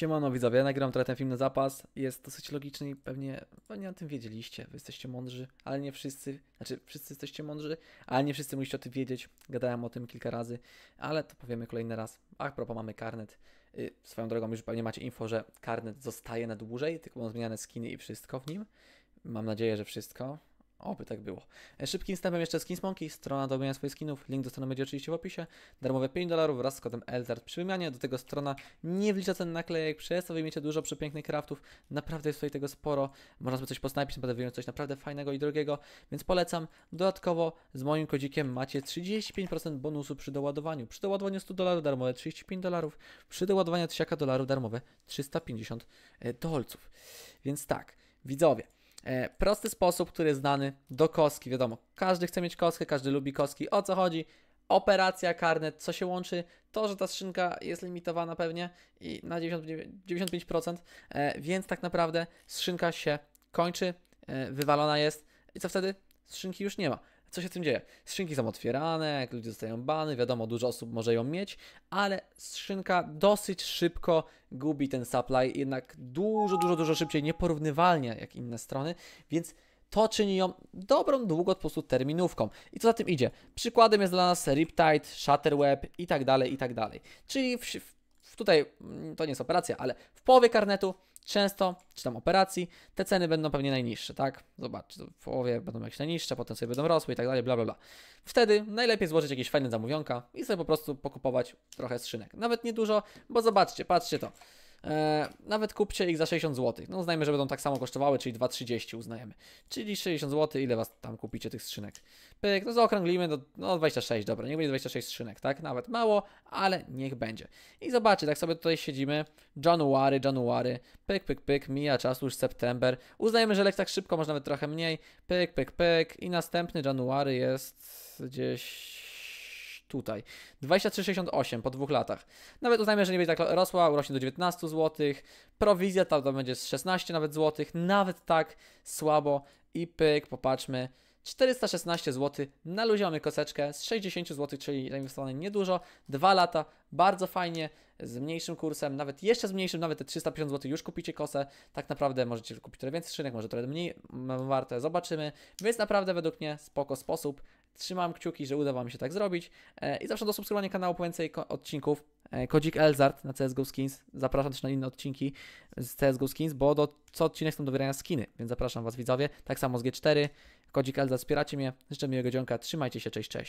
Siemano widzowie, nagram trochę ten film na zapas. Jest dosyć logiczny i pewnie, pewnie o tym wiedzieliście. Wy jesteście mądrzy, ale nie wszyscy. Znaczy, wszyscy jesteście mądrzy, ale nie wszyscy musicie o tym wiedzieć. Gadałem o tym kilka razy, ale to powiemy kolejny raz. A propos mamy karnet. Y, swoją drogą już pewnie macie info, że karnet zostaje na dłużej, tylko będą zmieniane skiny i wszystko w nim. Mam nadzieję, że wszystko. Oby tak było. E, szybkim wstępem jeszcze skins Monkey, strona do wymiany swoich skinów, link do strony będzie oczywiście w opisie. Darmowe 5 dolarów wraz z kodem ELZART przy wymianie. Do tego strona nie wlicza cen naklejek, przez to wyjmiecie dużo przepięknych craftów. Naprawdę jest tutaj tego sporo. Można sobie coś posnajpić, naprawdę wyjąć coś naprawdę fajnego i drogiego, więc polecam. Dodatkowo z moim kodzikiem macie 35% bonusu przy doładowaniu. Przy doładowaniu 100 dolarów darmowe 35 dolarów, przy doładowaniu 1000 dolarów darmowe 350 e, dolców. Więc tak, widzowie. E, prosty sposób, który jest znany do kostki. Wiadomo, każdy chce mieć kostkę, każdy lubi kostki. O co chodzi? Operacja, karnet, co się łączy? To, że ta skrzynka jest limitowana pewnie i na 95%, e, więc tak naprawdę skrzynka się kończy, e, wywalona jest i co wtedy? Skrzynki już nie ma co się z tym dzieje? Skrzynki są otwierane, ludzie zostają bany, wiadomo, dużo osób może ją mieć, ale skrzynka dosyć szybko gubi ten supply, jednak dużo, dużo, dużo szybciej, nieporównywalnie jak inne strony, więc to czyni ją dobrą, długo po prostu terminówką. I co za tym idzie? Przykładem jest dla nas Riptide, Shutterweb i tak dalej, i tak dalej. Czyli w, w, tutaj, mm, to nie jest operacja, ale w połowie karnetu często, czy tam operacji, te ceny będą pewnie najniższe, tak? Zobacz, w połowie będą jakieś najniższe, potem sobie będą rosły i tak dalej, bla, bla, bla. Wtedy najlepiej złożyć jakieś fajne zamówionka i sobie po prostu pokupować trochę skrzynek. Nawet niedużo, bo zobaczcie, patrzcie to. E, nawet kupcie ich za 60 zł. No uznajmy, że będą tak samo kosztowały, czyli 2,30 uznajemy. Czyli 60 zł, ile was tam kupicie tych skrzynek? Pyk, no zaokrąglimy do no 26, dobra, niech będzie 26 skrzynek, tak? Nawet mało, ale niech będzie. I zobaczcie, tak sobie tutaj siedzimy, January, January, pyk, pyk, pyk, mija czas, już September. Uznajmy, że lek tak szybko, może nawet trochę mniej, pyk, pyk, pyk i następny January jest gdzieś tutaj. 23,68 po dwóch latach. Nawet uznajmy, że nie będzie tak rosła, urośnie do 19 zł. Prowizja ta to będzie z 16 nawet złotych. Nawet tak słabo i pyk, popatrzmy. 416 zł, na luzie mamy koseczkę z 60 zł, czyli zainwestowane niedużo, 2 lata, bardzo fajnie, z mniejszym kursem, nawet jeszcze z mniejszym, nawet te 350 zł już kupicie kosę, tak naprawdę możecie kupić trochę więcej skrzynek, może trochę mniej warte, zobaczymy, więc naprawdę według mnie spoko sposób, Trzymam kciuki, że uda Wam się tak zrobić. E, I zawsze do subskrybowania kanału po więcej odcinków. E, kodzik Elzart na CSGO Skins. Zapraszam też na inne odcinki z CSGO Skins, bo do, co odcinek są do wybierania skiny, więc zapraszam Was widzowie. Tak samo z G4. Kodzik Elzart, wspieracie mnie. Życzę miłego dzionka. Trzymajcie się, cześć, cześć.